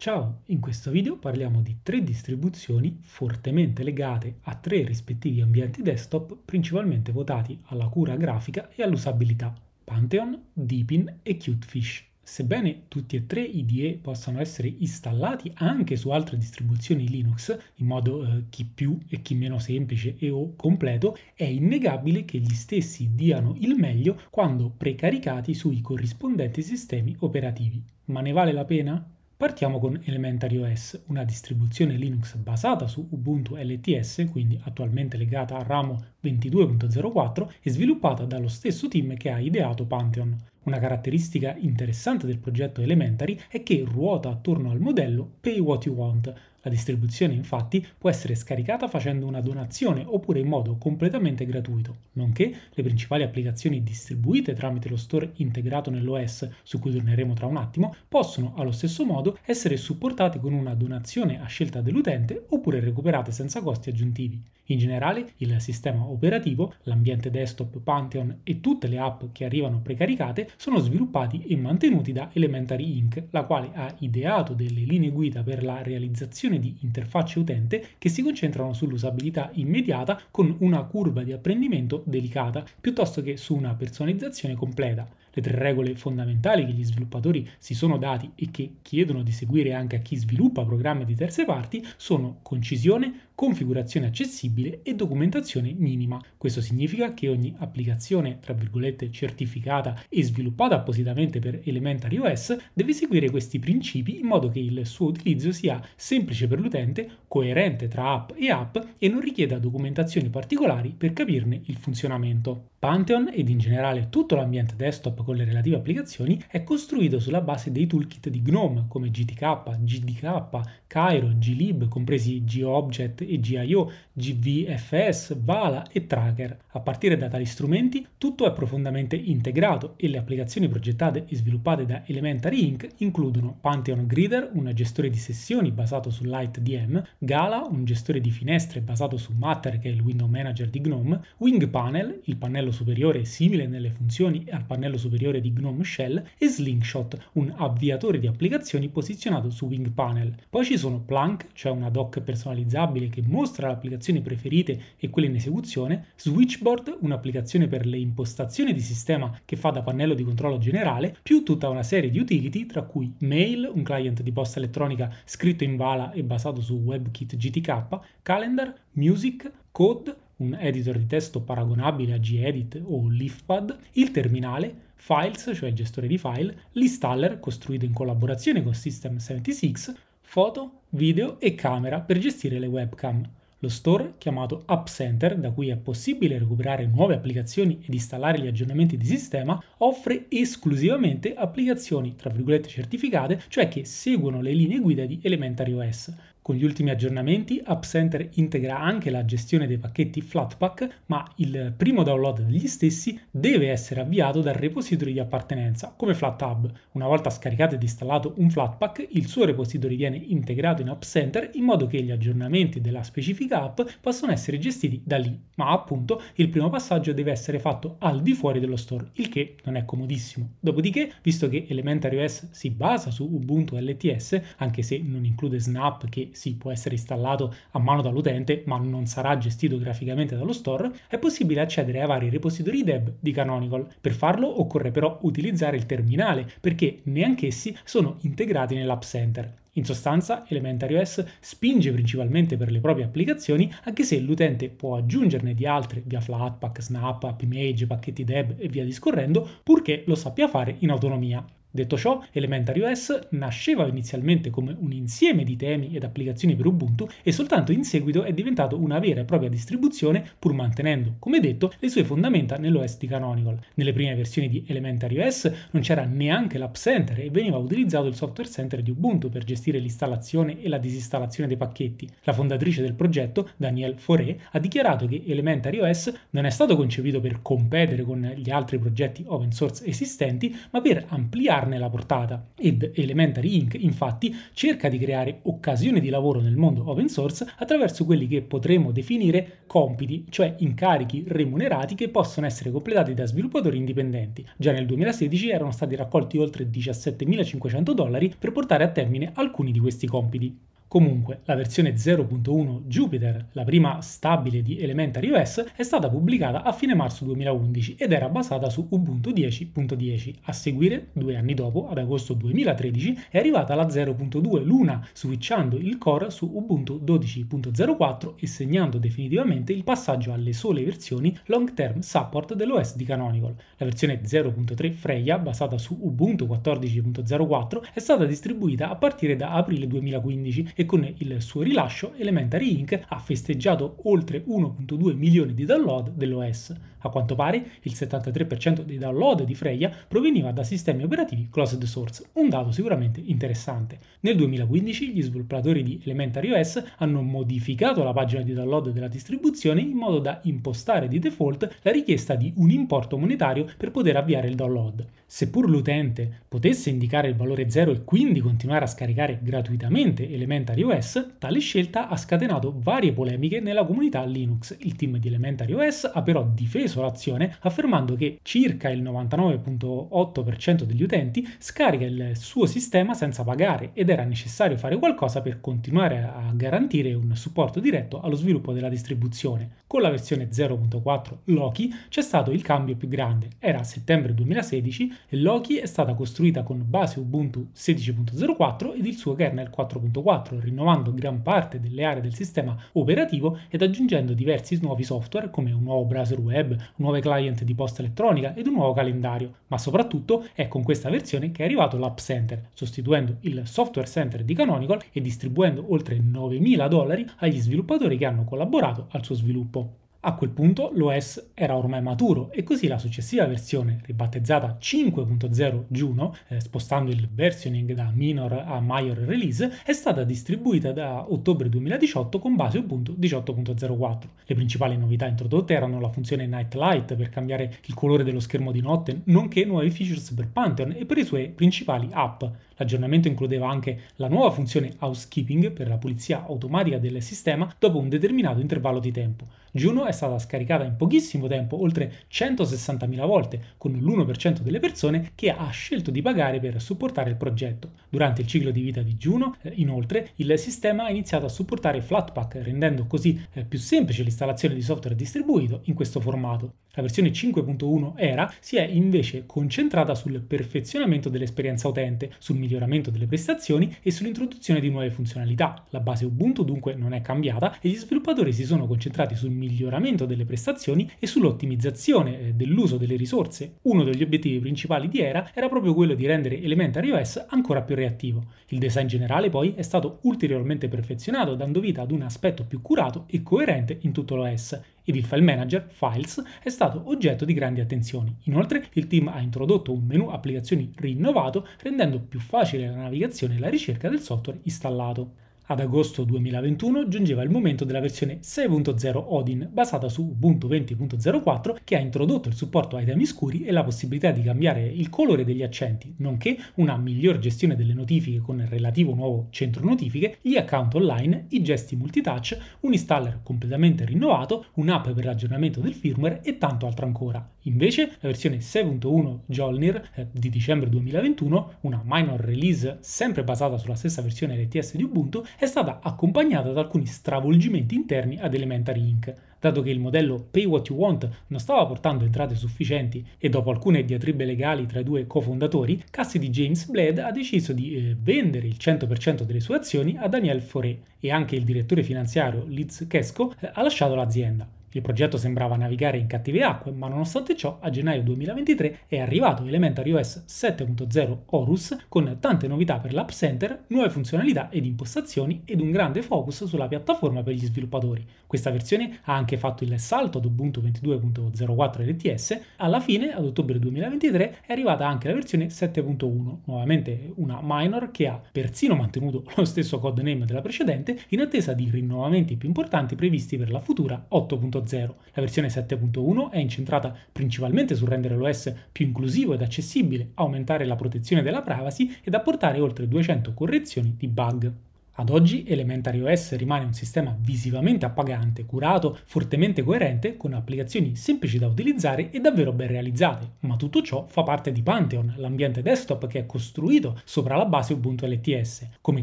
Ciao, in questo video parliamo di tre distribuzioni fortemente legate a tre rispettivi ambienti desktop principalmente votati alla cura grafica e all'usabilità, Pantheon, Deepin e Cutefish. Sebbene tutti e tre i DE possano essere installati anche su altre distribuzioni Linux in modo eh, chi più e chi meno semplice e o completo, è innegabile che gli stessi diano il meglio quando precaricati sui corrispondenti sistemi operativi. Ma ne vale la pena? Partiamo con Elementary OS, una distribuzione Linux basata su Ubuntu LTS, quindi attualmente legata a ramo 22.04 e sviluppata dallo stesso team che ha ideato Pantheon. Una caratteristica interessante del progetto Elementary è che ruota attorno al modello Pay What You Want, la distribuzione infatti può essere scaricata facendo una donazione oppure in modo completamente gratuito, nonché le principali applicazioni distribuite tramite lo store integrato nell'OS, su cui torneremo tra un attimo, possono allo stesso modo essere supportate con una donazione a scelta dell'utente oppure recuperate senza costi aggiuntivi. In generale, il sistema operativo, l'ambiente desktop Pantheon e tutte le app che arrivano precaricate sono sviluppati e mantenuti da Elementary Inc., la quale ha ideato delle linee guida per la realizzazione creazione di interfacce utente che si concentrano sull'usabilità immediata con una curva di apprendimento delicata, piuttosto che su una personalizzazione completa le tre regole fondamentali che gli sviluppatori si sono dati e che chiedono di seguire anche a chi sviluppa programmi di terze parti sono concisione, configurazione accessibile e documentazione minima. Questo significa che ogni applicazione, tra virgolette, certificata e sviluppata appositamente per Elementary OS deve seguire questi principi in modo che il suo utilizzo sia semplice per l'utente, coerente tra app e app e non richieda documentazioni particolari per capirne il funzionamento. Pantheon ed in generale tutto l'ambiente desktop con le relative applicazioni è costruito sulla base dei toolkit di GNOME come GTK, GDK, Cairo, glib, compresi GObject e GIO, GVFS, Vala e Tracker. A partire da tali strumenti tutto è profondamente integrato e le applicazioni progettate e sviluppate da Elementary Inc. includono Pantheon Grider, un gestore di sessioni basato su LightDM, Gala, un gestore di finestre basato su Matter che è il window manager di GNOME, Wing Panel, il pannello superiore simile nelle funzioni al pannello superiore superiore di Gnome Shell, e Slingshot, un avviatore di applicazioni posizionato su Wing Panel. Poi ci sono Plunk, cioè una doc personalizzabile che mostra le applicazioni preferite e quelle in esecuzione, Switchboard, un'applicazione per le impostazioni di sistema che fa da pannello di controllo generale, più tutta una serie di utility tra cui Mail, un client di posta elettronica scritto in vala e basato su WebKit GTK, Calendar, Music, Code, un editor di testo paragonabile a gedit o LeafPad, il terminale, Files, cioè il gestore di file, l'installer costruito in collaborazione con System76, foto, video e camera per gestire le webcam, lo store chiamato App Center, da cui è possibile recuperare nuove applicazioni ed installare gli aggiornamenti di sistema, offre esclusivamente applicazioni tra virgolette certificate, cioè che seguono le linee guida di Elementary OS, con gli ultimi aggiornamenti, App Center integra anche la gestione dei pacchetti Flatpak, ma il primo download degli stessi deve essere avviato dal repository di appartenenza, come FlatHub. Una volta scaricato ed installato un Flatpak, il suo repository viene integrato in App Center in modo che gli aggiornamenti della specifica app possano essere gestiti da lì, ma appunto il primo passaggio deve essere fatto al di fuori dello store, il che non è comodissimo. Dopodiché, visto che Elementary OS si basa su Ubuntu LTS, anche se non include Snap che che sì, può essere installato a mano dall'utente, ma non sarà gestito graficamente dallo store, è possibile accedere ai vari repository deb di Canonical. Per farlo occorre però utilizzare il terminale, perché neanche essi sono integrati nell'App Center. In sostanza, Elementary OS spinge principalmente per le proprie applicazioni, anche se l'utente può aggiungerne di altre via Flatpak, Snap, App Image, pacchetti deb e via discorrendo, purché lo sappia fare in autonomia. Detto ciò, Elementary OS nasceva inizialmente come un insieme di temi ed applicazioni per Ubuntu e soltanto in seguito è diventato una vera e propria distribuzione pur mantenendo, come detto, le sue fondamenta nell'OS di Canonical. Nelle prime versioni di Elementary OS non c'era neanche l'App Center e veniva utilizzato il Software Center di Ubuntu per gestire l'installazione e la disinstallazione dei pacchetti. La fondatrice del progetto, Danielle Fauré, ha dichiarato che Elementary OS non è stato concepito per competere con gli altri progetti open source esistenti, ma per ampliare ampliarne la portata ed Elementary Inc. infatti cerca di creare occasioni di lavoro nel mondo open source attraverso quelli che potremmo definire compiti, cioè incarichi remunerati che possono essere completati da sviluppatori indipendenti. Già nel 2016 erano stati raccolti oltre 17.500 dollari per portare a termine alcuni di questi compiti. Comunque, la versione 0.1 Jupyter, la prima stabile di Elementary OS, è stata pubblicata a fine marzo 2011 ed era basata su Ubuntu 10.10. A seguire, due anni dopo, ad agosto 2013, è arrivata la 0.2 Luna, switchando il core su Ubuntu 12.04 e segnando definitivamente il passaggio alle sole versioni long term support dell'OS di Canonical. La versione 0.3 Freya, basata su Ubuntu 14.04, è stata distribuita a partire da aprile 2015 e con il suo rilascio Elementary Inc. ha festeggiato oltre 1.2 milioni di download dell'OS. A quanto pare il 73% dei download di Freya proveniva da sistemi operativi closed source, un dato sicuramente interessante. Nel 2015 gli sviluppatori di Elementary OS hanno modificato la pagina di download della distribuzione in modo da impostare di default la richiesta di un importo monetario per poter avviare il download. Seppur l'utente potesse indicare il valore 0 e quindi continuare a scaricare gratuitamente Elementary Elementary OS, tale scelta ha scatenato varie polemiche nella comunità Linux. Il team di Elementary OS ha però difeso l'azione affermando che circa il 99.8% degli utenti scarica il suo sistema senza pagare ed era necessario fare qualcosa per continuare a garantire un supporto diretto allo sviluppo della distribuzione. Con la versione 0.4 Loki c'è stato il cambio più grande. Era settembre 2016 e Loki è stata costruita con base Ubuntu 16.04 ed il suo kernel 4.4 rinnovando gran parte delle aree del sistema operativo ed aggiungendo diversi nuovi software come un nuovo browser web, un nuovo client di posta elettronica ed un nuovo calendario. Ma soprattutto è con questa versione che è arrivato l'App Center, sostituendo il Software Center di Canonical e distribuendo oltre 9.000 dollari agli sviluppatori che hanno collaborato al suo sviluppo. A quel punto l'OS era ormai maturo e così la successiva versione, ribattezzata 5.0 Juno, eh, spostando il versioning da minor a major release, è stata distribuita da ottobre 2018 con base Ubuntu 18.04. Le principali novità introdotte erano la funzione Night Light per cambiare il colore dello schermo di notte, nonché nuovi features per Pantheon e per i suoi principali app. L'aggiornamento includeva anche la nuova funzione housekeeping per la pulizia automatica del sistema dopo un determinato intervallo di tempo. Juno è stata scaricata in pochissimo tempo, oltre 160.000 volte, con l'1% delle persone che ha scelto di pagare per supportare il progetto. Durante il ciclo di vita di Juno, eh, inoltre, il sistema ha iniziato a supportare Flatpak, rendendo così eh, più semplice l'installazione di software distribuito in questo formato. La versione 5.1 era si è invece concentrata sul perfezionamento dell'esperienza utente, sul miglioramento miglioramento delle prestazioni e sull'introduzione di nuove funzionalità. La base Ubuntu dunque non è cambiata e gli sviluppatori si sono concentrati sul miglioramento delle prestazioni e sull'ottimizzazione eh, dell'uso delle risorse. Uno degli obiettivi principali di Era era proprio quello di rendere Elementary OS ancora più reattivo. Il design generale poi è stato ulteriormente perfezionato dando vita ad un aspetto più curato e coerente in tutto l'OS ed il file manager Files è stato oggetto di grandi attenzioni. Inoltre il team ha introdotto un menu applicazioni rinnovato rendendo più facile la navigazione e la ricerca del software installato. Ad agosto 2021 giungeva il momento della versione 6.0 Odin, basata su Ubuntu 20.04, che ha introdotto il supporto ai temi scuri e la possibilità di cambiare il colore degli accenti, nonché una miglior gestione delle notifiche con il relativo nuovo centro notifiche, gli account online, i gesti multitouch, un installer completamente rinnovato, un'app per l'aggiornamento del firmware e tanto altro ancora. Invece, la versione 6.1 Jolnir eh, di dicembre 2021, una minor release sempre basata sulla stessa versione LTS di Ubuntu, è stata accompagnata da alcuni stravolgimenti interni ad Elementary Inc., dato che il modello Pay What You Want non stava portando entrate sufficienti e dopo alcune diatribe legali tra i due cofondatori, Cassidy James Bled ha deciso di eh, vendere il 100% delle sue azioni a Daniel Foré e anche il direttore finanziario Liz Kesko eh, ha lasciato l'azienda. Il progetto sembrava navigare in cattive acque, ma nonostante ciò a gennaio 2023 è arrivato Elementary OS 7.0 Horus con tante novità per l'App Center, nuove funzionalità ed impostazioni ed un grande focus sulla piattaforma per gli sviluppatori. Questa versione ha anche fatto il salto ad Ubuntu 22.04 LTS, alla fine ad ottobre 2023 è arrivata anche la versione 7.1, nuovamente una minor che ha persino mantenuto lo stesso codename della precedente in attesa di rinnovamenti più importanti previsti per la futura 8.0. 7.0. La versione 7.1 è incentrata principalmente su rendere l'OS più inclusivo ed accessibile, aumentare la protezione della privacy ed apportare oltre 200 correzioni di bug. Ad oggi Elementary OS rimane un sistema visivamente appagante, curato, fortemente coerente, con applicazioni semplici da utilizzare e davvero ben realizzate, ma tutto ciò fa parte di Pantheon, l'ambiente desktop che è costruito sopra la base Ubuntu LTS. Come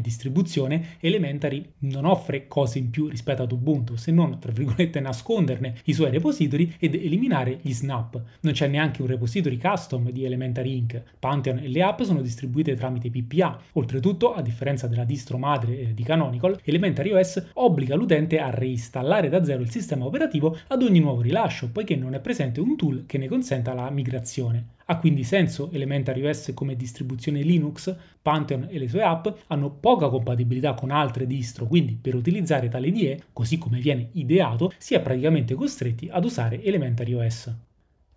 distribuzione, Elementary non offre cose in più rispetto ad Ubuntu, se non, tra virgolette, nasconderne i suoi repository ed eliminare gli snap. Non c'è neanche un repository custom di Elementary Inc. Pantheon e le app sono distribuite tramite PPA. Oltretutto, a differenza della distro madre di, Canonical, Elementary OS obbliga l'utente a reinstallare da zero il sistema operativo ad ogni nuovo rilascio, poiché non è presente un tool che ne consenta la migrazione. Ha quindi senso Elementary OS come distribuzione Linux, Pantheon e le sue app hanno poca compatibilità con altre distro, quindi per utilizzare tale IDE, così come viene ideato, si è praticamente costretti ad usare Elementary OS.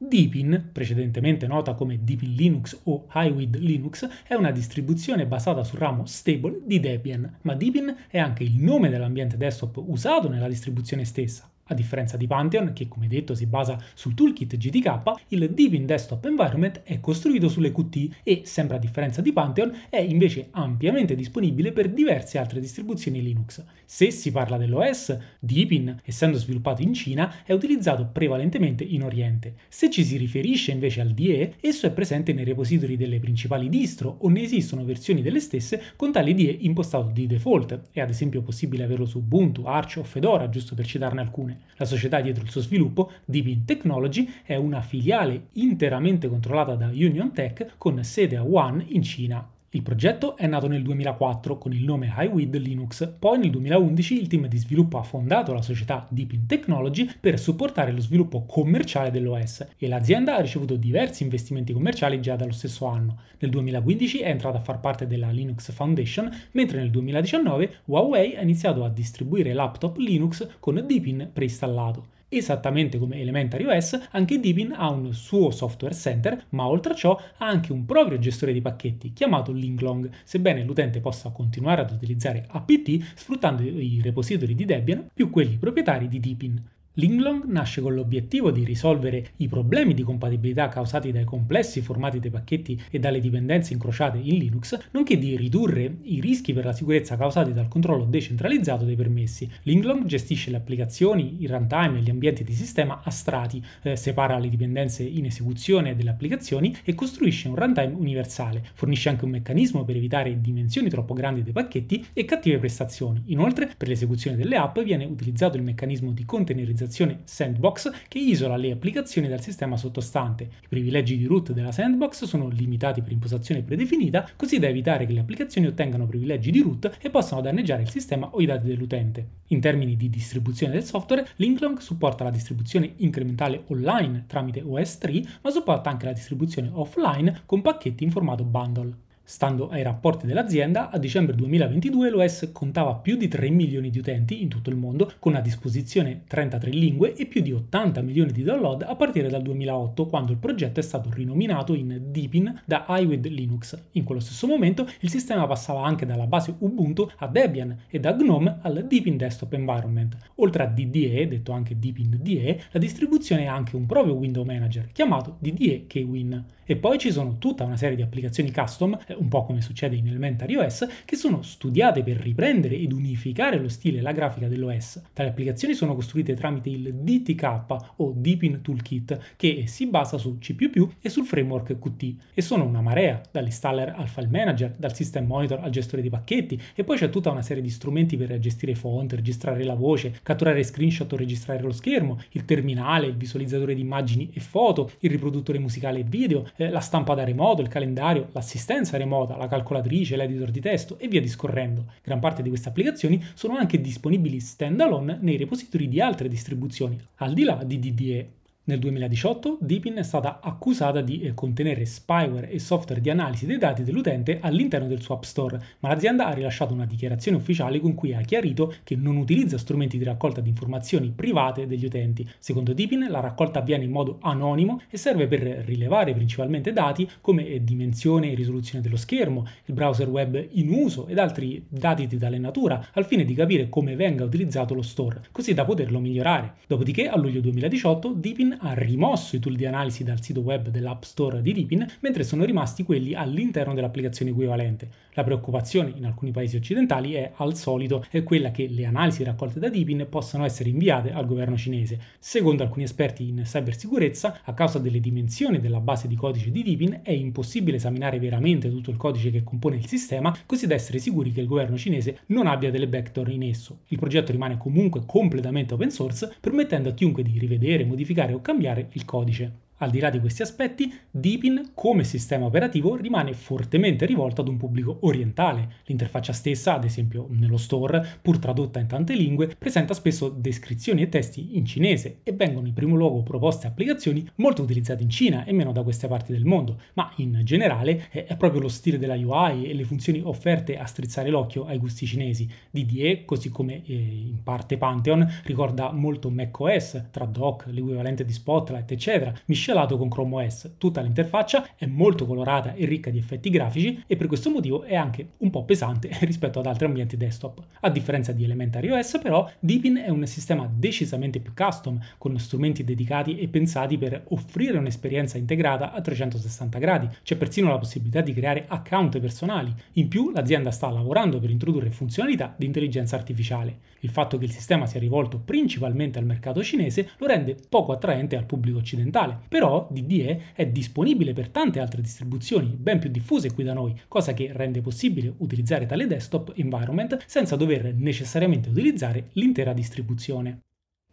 Deepin, precedentemente nota come Deepin Linux o Highweed Linux, è una distribuzione basata sul ramo stable di Debian, ma Deepin è anche il nome dell'ambiente desktop usato nella distribuzione stessa. A differenza di Pantheon, che come detto si basa sul toolkit GTK, il Deepin Desktop Environment è costruito sulle Qt e, sempre a differenza di Pantheon, è invece ampiamente disponibile per diverse altre distribuzioni Linux. Se si parla dell'OS, Deepin, essendo sviluppato in Cina, è utilizzato prevalentemente in Oriente. Se ci si riferisce invece al DE, esso è presente nei repository delle principali distro o ne esistono versioni delle stesse con tale DE impostato di default. È ad esempio possibile averlo su Ubuntu, Arch o Fedora, giusto per citarne alcune. La società dietro il suo sviluppo, Deepin Technology, è una filiale interamente controllata da Union Tech con sede a Wuhan in Cina. Il progetto è nato nel 2004 con il nome iWid Linux, poi nel 2011 il team di sviluppo ha fondato la società Deepin Technology per supportare lo sviluppo commerciale dell'OS e l'azienda ha ricevuto diversi investimenti commerciali già dallo stesso anno. Nel 2015 è entrata a far parte della Linux Foundation, mentre nel 2019 Huawei ha iniziato a distribuire laptop Linux con Deepin preinstallato. Esattamente come Elementary OS, anche Debian ha un suo software center, ma oltre a ciò ha anche un proprio gestore di pacchetti chiamato Linglong, sebbene l'utente possa continuare ad utilizzare apt sfruttando i repository di Debian più quelli proprietari di Debian. Linglong nasce con l'obiettivo di risolvere i problemi di compatibilità causati dai complessi formati dei pacchetti e dalle dipendenze incrociate in Linux, nonché di ridurre i rischi per la sicurezza causati dal controllo decentralizzato dei permessi. Linglong gestisce le applicazioni, il runtime e gli ambienti di sistema a strati, eh, separa le dipendenze in esecuzione delle applicazioni e costruisce un runtime universale. Fornisce anche un meccanismo per evitare dimensioni troppo grandi dei pacchetti e cattive prestazioni. Inoltre, per l'esecuzione delle app viene utilizzato il meccanismo di containerizzazione dell'applicazione Sandbox che isola le applicazioni dal sistema sottostante. I privilegi di root della Sandbox sono limitati per impostazione predefinita, così da evitare che le applicazioni ottengano privilegi di root e possano danneggiare il sistema o i dati dell'utente. In termini di distribuzione del software, Linklong supporta la distribuzione incrementale online tramite OS3, ma supporta anche la distribuzione offline con pacchetti in formato bundle. Stando ai rapporti dell'azienda, a dicembre 2022 l'OS contava più di 3 milioni di utenti in tutto il mondo, con a disposizione 33 lingue e più di 80 milioni di download a partire dal 2008, quando il progetto è stato rinominato in Deepin da iWid Linux. In quello stesso momento il sistema passava anche dalla base Ubuntu a Debian e da GNOME al Deepin Desktop Environment. Oltre a DDE, detto anche Deepin DE, la distribuzione ha anche un proprio window manager, chiamato DDE Kwin. E poi ci sono tutta una serie di applicazioni custom, eh, un po' come succede in Elementary OS, che sono studiate per riprendere ed unificare lo stile e la grafica dell'OS. Tali applicazioni sono costruite tramite il DTK o Deepin Toolkit, che si basa su C++ e sul framework Qt, e sono una marea, dall'installer al file manager, dal system monitor al gestore dei pacchetti, e poi c'è tutta una serie di strumenti per gestire font, registrare la voce, catturare screenshot o registrare lo schermo, il terminale, il visualizzatore di immagini e foto, il riproduttore musicale e video, eh, la stampa da remoto, il calendario, l'assistenza remota, la calcolatrice, l'editor di testo e via discorrendo. Gran parte di queste applicazioni sono anche disponibili standalone nei repository di altre distribuzioni, al di là di DDE. Nel 2018 Deepin è stata accusata di eh, contenere spyware e software di analisi dei dati dell'utente all'interno del suo App Store, ma l'azienda ha rilasciato una dichiarazione ufficiale con cui ha chiarito che non utilizza strumenti di raccolta di informazioni private degli utenti. Secondo Deepin la raccolta avviene in modo anonimo e serve per rilevare principalmente dati come eh, dimensione e risoluzione dello schermo, il browser web in uso ed altri dati di tale natura, al fine di capire come venga utilizzato lo store, così da poterlo migliorare. Dopodiché, a luglio 2018, Deepin ha rimosso i tool di analisi dal sito web dell'App Store di Deepin, mentre sono rimasti quelli all'interno dell'applicazione equivalente. La preoccupazione in alcuni paesi occidentali è, al solito, è quella che le analisi raccolte da Deepin possano essere inviate al governo cinese. Secondo alcuni esperti in cybersicurezza, a causa delle dimensioni della base di codice di Deepin, è impossibile esaminare veramente tutto il codice che compone il sistema, così da essere sicuri che il governo cinese non abbia delle backdoor in esso. Il progetto rimane comunque completamente open source, permettendo a chiunque di rivedere, modificare o cambiare il codice. Al di là di questi aspetti, Deepin come sistema operativo rimane fortemente rivolto ad un pubblico orientale. L'interfaccia stessa, ad esempio nello store, pur tradotta in tante lingue, presenta spesso descrizioni e testi in cinese e vengono in primo luogo proposte applicazioni molto utilizzate in Cina e meno da queste parti del mondo, ma in generale è proprio lo stile della UI e le funzioni offerte a strizzare l'occhio ai gusti cinesi. DDE, così come eh, in parte Pantheon, ricorda molto macOS, tra dock, l'equivalente di Spotlight, eccetera. Michel miscelato con Chrome OS. Tutta l'interfaccia è molto colorata e ricca di effetti grafici e per questo motivo è anche un po' pesante rispetto ad altri ambienti desktop. A differenza di Elementary OS però, Deepin è un sistema decisamente più custom, con strumenti dedicati e pensati per offrire un'esperienza integrata a 360 gradi. C'è persino la possibilità di creare account personali. In più l'azienda sta lavorando per introdurre funzionalità di intelligenza artificiale. Il fatto che il sistema sia rivolto principalmente al mercato cinese lo rende poco attraente al pubblico occidentale, per però DDE è disponibile per tante altre distribuzioni ben più diffuse qui da noi, cosa che rende possibile utilizzare tale desktop environment senza dover necessariamente utilizzare l'intera distribuzione.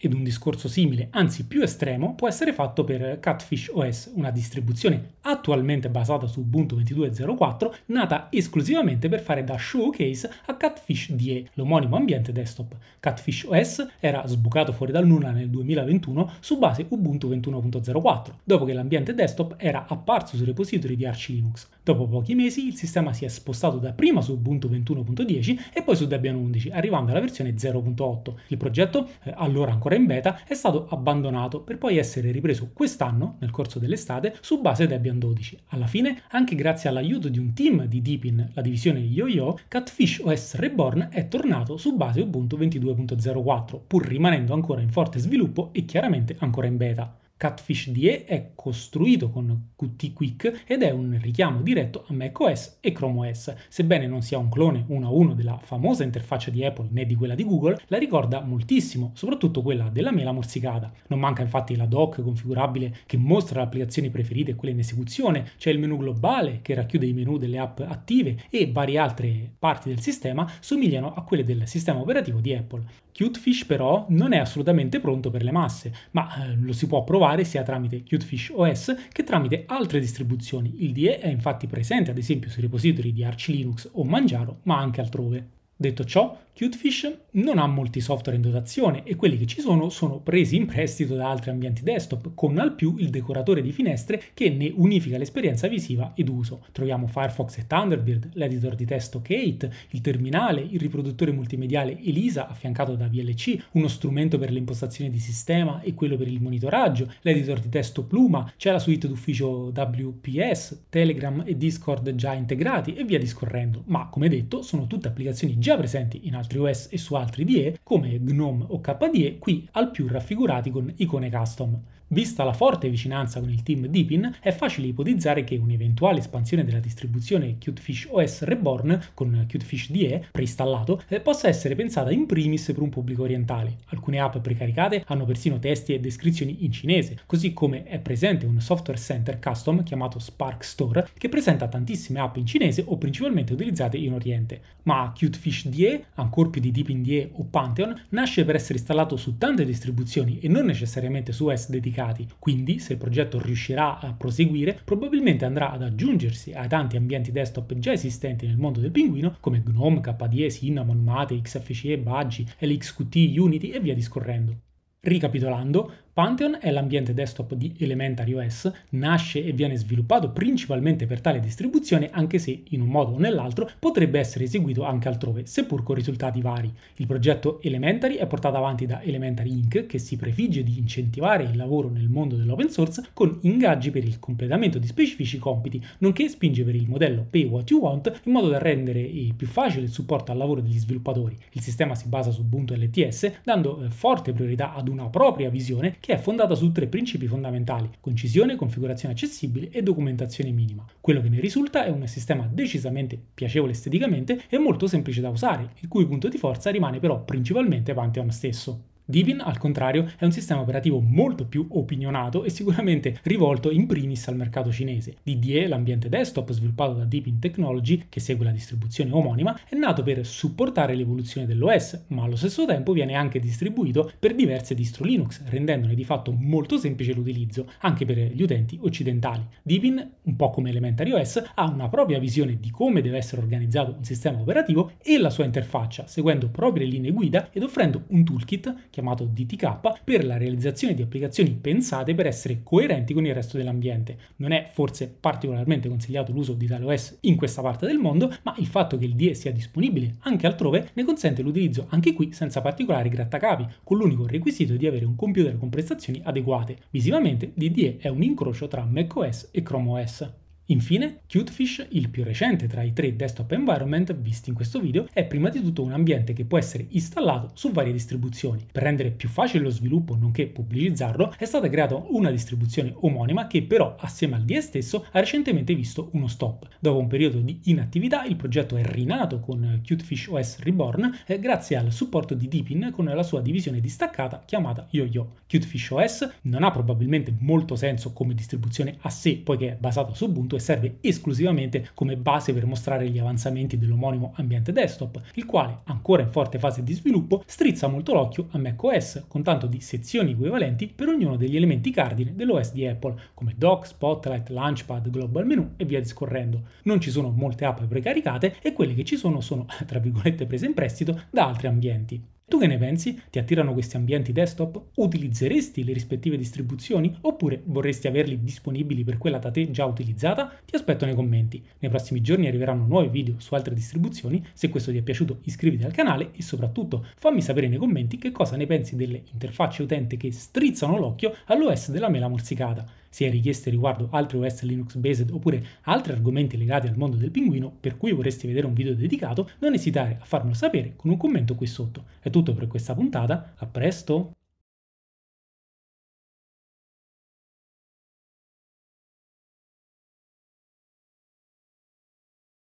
Ed un discorso simile, anzi più estremo, può essere fatto per Catfish OS, una distribuzione attualmente basata su Ubuntu 22.04, nata esclusivamente per fare da showcase a Catfish DE, l'omonimo ambiente desktop. Catfish OS era sbucato fuori dal nulla nel 2021 su base Ubuntu 21.04, dopo che l'ambiente desktop era apparso sul repository di Arch Linux. Dopo pochi mesi il sistema si è spostato dapprima su Ubuntu 21.10 e poi su Debian 11, arrivando alla versione 0.8. Il progetto, eh, allora ancora ancora in beta, è stato abbandonato per poi essere ripreso quest'anno, nel corso dell'estate, su base Debian 12. Alla fine, anche grazie all'aiuto di un team di Deepin, la divisione YoYo, Catfish OS Reborn è tornato su base Ubuntu 22.04, pur rimanendo ancora in forte sviluppo e chiaramente ancora in beta. Catfish DE è costruito con Qt Quick ed è un richiamo diretto a macOS e Chrome OS. Sebbene non sia un clone uno a uno della famosa interfaccia di Apple né di quella di Google, la ricorda moltissimo, soprattutto quella della mela morsicata. Non manca infatti la doc configurabile che mostra le applicazioni preferite e quelle in esecuzione, c'è il menu globale che racchiude i menu delle app attive e varie altre parti del sistema somigliano a quelle del sistema operativo di Apple. Cutefish però non è assolutamente pronto per le masse, ma eh, lo si può provare attuare sia tramite Qtfish OS che tramite altre distribuzioni. Il DE è infatti presente ad esempio sui repository di Arch Linux o Mangiaro, ma anche altrove. Detto ciò, Cutefish non ha molti software in dotazione e quelli che ci sono sono presi in prestito da altri ambienti desktop, con al più il decoratore di finestre che ne unifica l'esperienza visiva ed uso. Troviamo Firefox e Thunderbird, l'editor di testo Kate, il terminale, il riproduttore multimediale Elisa affiancato da VLC, uno strumento per le impostazioni di sistema e quello per il monitoraggio, l'editor di testo Pluma, c'è la suite d'ufficio WPS, Telegram e Discord già integrati e via discorrendo, ma come detto sono tutte applicazioni già presenti in altri altri OS e su altri DE, come GNOME o KDE, qui al più raffigurati con icone custom. Vista la forte vicinanza con il team Deepin, è facile ipotizzare che un'eventuale espansione della distribuzione Cutefish OS Reborn con Cutefish DE preinstallato eh, possa essere pensata in primis per un pubblico orientale. Alcune app precaricate hanno persino testi e descrizioni in cinese, così come è presente un software center custom chiamato Spark Store che presenta tantissime app in cinese o principalmente utilizzate in Oriente. Ma Cutefish DE, ancor più di Deepin DE o Pantheon, nasce per essere installato su tante distribuzioni e non necessariamente su OS dedicate applicati. Quindi, se il progetto riuscirà a proseguire, probabilmente andrà ad aggiungersi ai tanti ambienti desktop già esistenti nel mondo del pinguino, come GNOME, KDE, Cinnamon, Mate, XFCE, Budgie, LXQT, Unity e via discorrendo. Ricapitolando, Pantheon è l'ambiente desktop di Elementary OS, nasce e viene sviluppato principalmente per tale distribuzione, anche se in un modo o nell'altro potrebbe essere eseguito anche altrove, seppur con risultati vari. Il progetto Elementary è portato avanti da Elementary Inc., che si prefigge di incentivare il lavoro nel mondo dell'open source con ingaggi per il completamento di specifici compiti, nonché spinge per il modello Pay What You Want in modo da rendere eh, più facile il supporto al lavoro degli sviluppatori. Il sistema si basa su Ubuntu LTS, dando eh, forte priorità ad una propria visione che che è fondata su tre principi fondamentali, concisione, configurazione accessibile e documentazione minima. Quello che ne risulta è un sistema decisamente piacevole esteticamente e molto semplice da usare, il cui punto di forza rimane però principalmente Pantheon stesso. Debian, al contrario, è un sistema operativo molto più opinionato e sicuramente rivolto in primis al mercato cinese. DDE, l'ambiente desktop sviluppato da Debian Technology, che segue la distribuzione omonima, è nato per supportare l'evoluzione dell'OS, ma allo stesso tempo viene anche distribuito per diverse distro Linux, rendendone di fatto molto semplice l'utilizzo, anche per gli utenti occidentali. Debian, un po' come Elementary OS, ha una propria visione di come deve essere organizzato un sistema operativo e la sua interfaccia, seguendo proprie linee guida ed offrendo un toolkit che chiamato DTK, per la realizzazione di applicazioni pensate per essere coerenti con il resto dell'ambiente. Non è forse particolarmente consigliato l'uso di tale OS in questa parte del mondo, ma il fatto che il DE sia disponibile anche altrove ne consente l'utilizzo anche qui senza particolari grattacapi, con l'unico requisito di avere un computer con prestazioni adeguate. Visivamente DDE è un incrocio tra macOS e Chrome OS. Infine, Cutefish, il più recente tra i tre desktop environment visti in questo video, è prima di tutto un ambiente che può essere installato su varie distribuzioni. Per rendere più facile lo sviluppo nonché pubblicizzarlo, è stata creata una distribuzione omonima che però, assieme al DS stesso, ha recentemente visto uno stop. Dopo un periodo di inattività, il progetto è rinato con Cutefish OS Reborn eh, grazie al supporto di Deepin con la sua divisione distaccata chiamata YoYo. Cutefish OS non ha probabilmente molto senso come distribuzione a sé, poiché è basata su Ubuntu e serve esclusivamente come base per mostrare gli avanzamenti dell'omonimo ambiente desktop, il quale, ancora in forte fase di sviluppo, strizza molto l'occhio a macOS, con tanto di sezioni equivalenti per ognuno degli elementi cardine dell'OS di Apple, come Dock, Spotlight, Launchpad, Global Menu e via discorrendo. Non ci sono molte app precaricate e quelle che ci sono sono, tra virgolette, prese in prestito da altri ambienti. Tu che ne pensi? Ti attirano questi ambienti desktop? Utilizzeresti le rispettive distribuzioni? Oppure vorresti averli disponibili per quella da te già utilizzata? Ti aspetto nei commenti. Nei prossimi giorni arriveranno nuovi video su altre distribuzioni. Se questo ti è piaciuto iscriviti al canale e soprattutto fammi sapere nei commenti che cosa ne pensi delle interfacce utente che strizzano l'occhio all'OS della mela morsicata sia richieste riguardo altri OS Linux based oppure altri argomenti legati al mondo del pinguino per cui vorresti vedere un video dedicato, non esitare a farmelo sapere con un commento qui sotto. È tutto per questa puntata, a presto!